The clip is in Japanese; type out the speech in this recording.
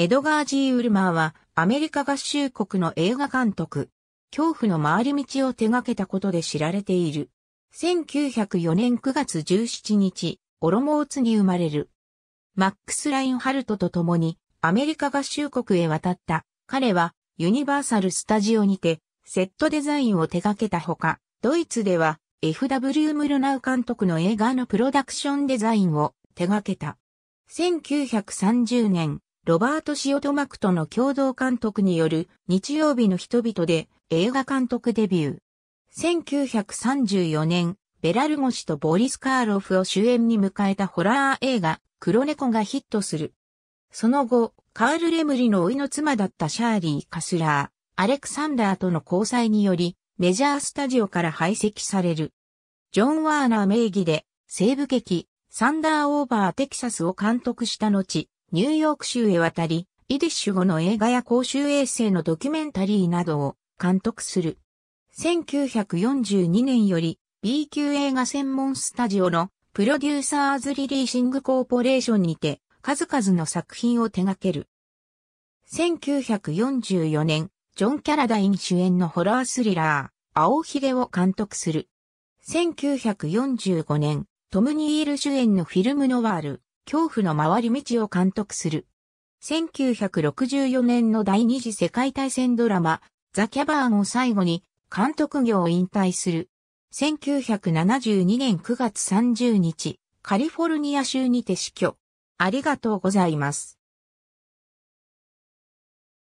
エドガー・ジー・ウルマーは、アメリカ合衆国の映画監督、恐怖の回り道を手掛けたことで知られている。1904年9月17日、オロモーツに生まれる。マックス・ラインハルトと共にアメリカ合衆国へ渡った。彼はユニバーサル・スタジオにてセットデザインを手掛けたほか、ドイツでは F.W. ムルナウ監督の映画のプロダクションデザインを手掛けた。1930年、ロバート・シオトマクとの共同監督による日曜日の人々で映画監督デビュー。1934年、ベラルゴ氏とボリス・カーロフを主演に迎えたホラー映画、黒猫がヒットする。その後、カール・レムリのいの妻だったシャーリー・カスラー、アレクサンダーとの交際により、メジャースタジオから排斥される。ジョン・ワーナー名義で、西部劇、サンダー・オーバー・テキサスを監督した後、ニューヨーク州へ渡り、イディッシュ語の映画や公衆衛生のドキュメンタリーなどを監督する。1942年より B 級映画専門スタジオのプロデューサーズリリーシングコーポレーションにて数々の作品を手掛ける。1944年、ジョン・キャラダイン主演のホラースリラー、青ひげを監督する。1945年、トム・ニール主演のフィルムノワール、恐怖の回り道を監督する。1964年の第二次世界大戦ドラマ、ザ・キャバーンを最後に監督業を引退する。1972年9月30日、カリフォルニア州にて死去。ありがとうございます。